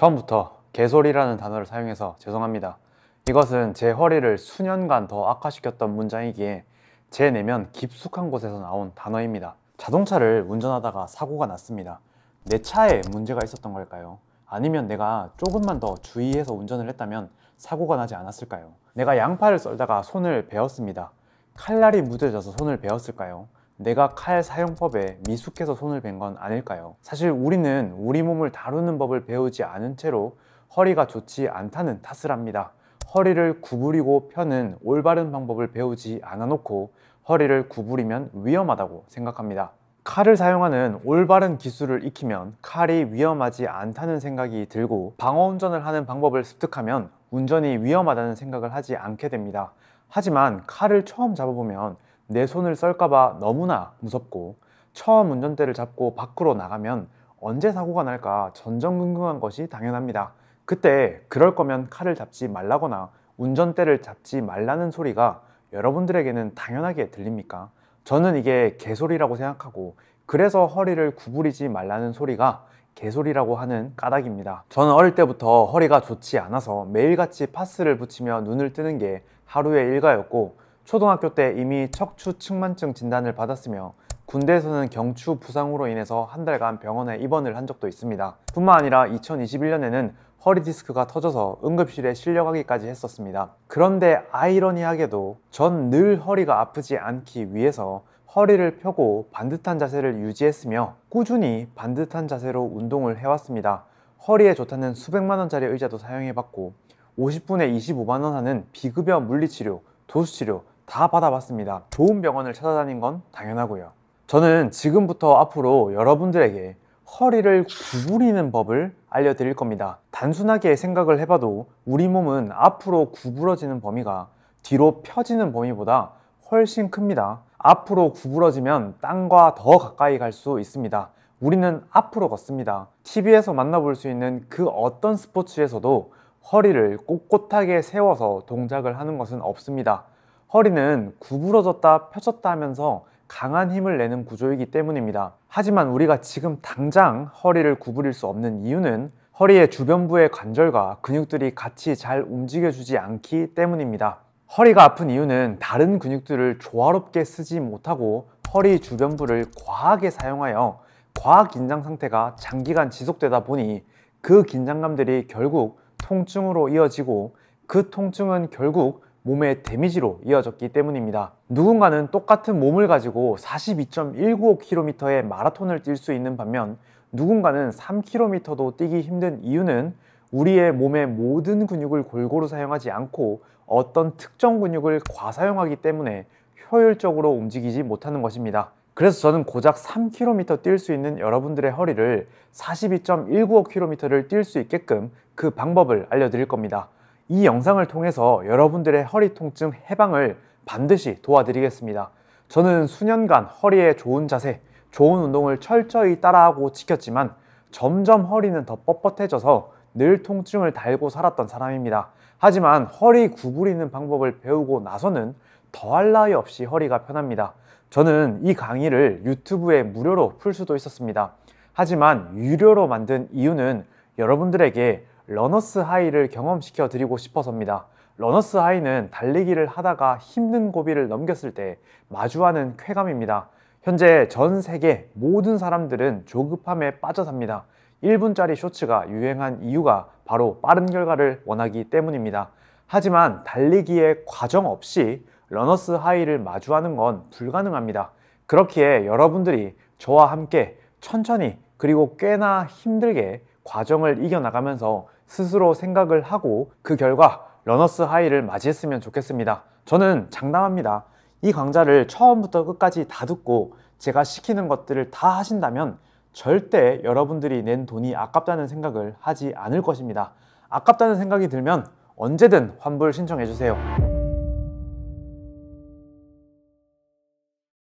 처음부터 개소리라는 단어를 사용해서 죄송합니다. 이것은 제 허리를 수년간 더 악화시켰던 문장이기에 제 내면 깊숙한 곳에서 나온 단어입니다. 자동차를 운전하다가 사고가 났습니다. 내 차에 문제가 있었던 걸까요? 아니면 내가 조금만 더 주의해서 운전을 했다면 사고가 나지 않았을까요? 내가 양파를 썰다가 손을 베었습니다. 칼날이 무뎌져서 손을 베었을까요? 내가 칼 사용법에 미숙해서 손을 댄건 아닐까요? 사실 우리는 우리 몸을 다루는 법을 배우지 않은 채로 허리가 좋지 않다는 탓을 합니다. 허리를 구부리고 펴는 올바른 방법을 배우지 않아 놓고 허리를 구부리면 위험하다고 생각합니다. 칼을 사용하는 올바른 기술을 익히면 칼이 위험하지 않다는 생각이 들고 방어운전을 하는 방법을 습득하면 운전이 위험하다는 생각을 하지 않게 됩니다. 하지만 칼을 처음 잡아보면 내 손을 썰까봐 너무나 무섭고 처음 운전대를 잡고 밖으로 나가면 언제 사고가 날까 전전긍긍한 것이 당연합니다. 그때 그럴 거면 칼을 잡지 말라거나 운전대를 잡지 말라는 소리가 여러분들에게는 당연하게 들립니까? 저는 이게 개소리라고 생각하고 그래서 허리를 구부리지 말라는 소리가 개소리라고 하는 까닭입니다. 저는 어릴 때부터 허리가 좋지 않아서 매일같이 파스를 붙이며 눈을 뜨는 게 하루의 일과였고 초등학교 때 이미 척추 측만증 진단을 받았으며 군대에서는 경추 부상으로 인해서 한 달간 병원에 입원을 한 적도 있습니다. 뿐만 아니라 2021년에는 허리 디스크가 터져서 응급실에 실려가기까지 했었습니다. 그런데 아이러니하게도 전 늘 허리가 아프지 않기 위해서 허리를 펴고 반듯한 자세를 유지했으며 꾸준히 반듯한 자세로 운동을 해왔습니다. 허리에 좋다는 수백만원짜리 의자도 사용해봤고 50분에 25만원 하는 비급여 물리치료, 도수치료, 다 받아봤습니다. 좋은 병원을 찾아다닌 건 당연하고요. 저는 지금부터 앞으로 여러분들에게 허리를 구부리는 법을 알려드릴 겁니다. 단순하게 생각을 해봐도 우리 몸은 앞으로 구부러지는 범위가 뒤로 펴지는 범위보다 훨씬 큽니다. 앞으로 구부러지면 땅과 더 가까이 갈 수 있습니다. 우리는 앞으로 걷습니다. TV에서 만나볼 수 있는 그 어떤 스포츠에서도 허리를 꼿꼿하게 세워서 동작을 하는 것은 없습니다. 허리는 구부러졌다 펴졌다 하면서 강한 힘을 내는 구조이기 때문입니다. 하지만 우리가 지금 당장 허리를 구부릴 수 없는 이유는 허리의 주변부의 관절과 근육들이 같이 잘 움직여주지 않기 때문입니다. 허리가 아픈 이유는 다른 근육들을 조화롭게 쓰지 못하고 허리 주변부를 과하게 사용하여 과하 긴장 상태가 장기간 지속되다 보니 그 긴장감들이 결국 통증으로 이어지고 그 통증은 결국 몸의 데미지로 이어졌기 때문입니다. 누군가는 똑같은 몸을 가지고 42.195km의 마라톤을 뛸 수 있는 반면 누군가는 3km도 뛰기 힘든 이유는 우리의 몸의 모든 근육을 골고루 사용하지 않고 어떤 특정 근육을 과사용하기 때문에 효율적으로 움직이지 못하는 것입니다. 그래서 저는 고작 3km 뛸 수 있는 여러분들의 허리를 42.195km를 뛸 수 있게끔 그 방법을 알려드릴 겁니다. 이 영상을 통해서 여러분들의 허리 통증 해방을 반드시 도와드리겠습니다. 저는 수년간 허리에 좋은 자세, 좋은 운동을 철저히 따라하고 지켰지만 점점 허리는 더 뻣뻣해져서 늘 통증을 달고 살았던 사람입니다. 하지만 허리 구부리는 방법을 배우고 나서는 더할 나위 없이 허리가 편합니다. 저는 이 강의를 유튜브에 무료로 풀 수도 있었습니다. 하지만 유료로 만든 이유는 여러분들에게 러너스 하이를 경험시켜 드리고 싶어서입니다. 러너스 하이는 달리기를 하다가 힘든 고비를 넘겼을 때 마주하는 쾌감입니다. 현재 전 세계 모든 사람들은 조급함에 빠져 삽니다. 1분짜리 쇼츠가 유행한 이유가 바로 빠른 결과를 원하기 때문입니다. 하지만 달리기의 과정 없이 러너스 하이를 마주하는 건 불가능합니다. 그렇기에 여러분들이 저와 함께 천천히 그리고 꽤나 힘들게 과정을 이겨나가면서 스스로 생각을 하고 그 결과 러너스 하이를 맞이했으면 좋겠습니다. 저는 장담합니다. 이 강좌를 처음부터 끝까지 다 듣고 제가 시키는 것들을 다 하신다면 절대 여러분들이 낸 돈이 아깝다는 생각을 하지 않을 것입니다. 아깝다는 생각이 들면 언제든 환불 신청해 주세요.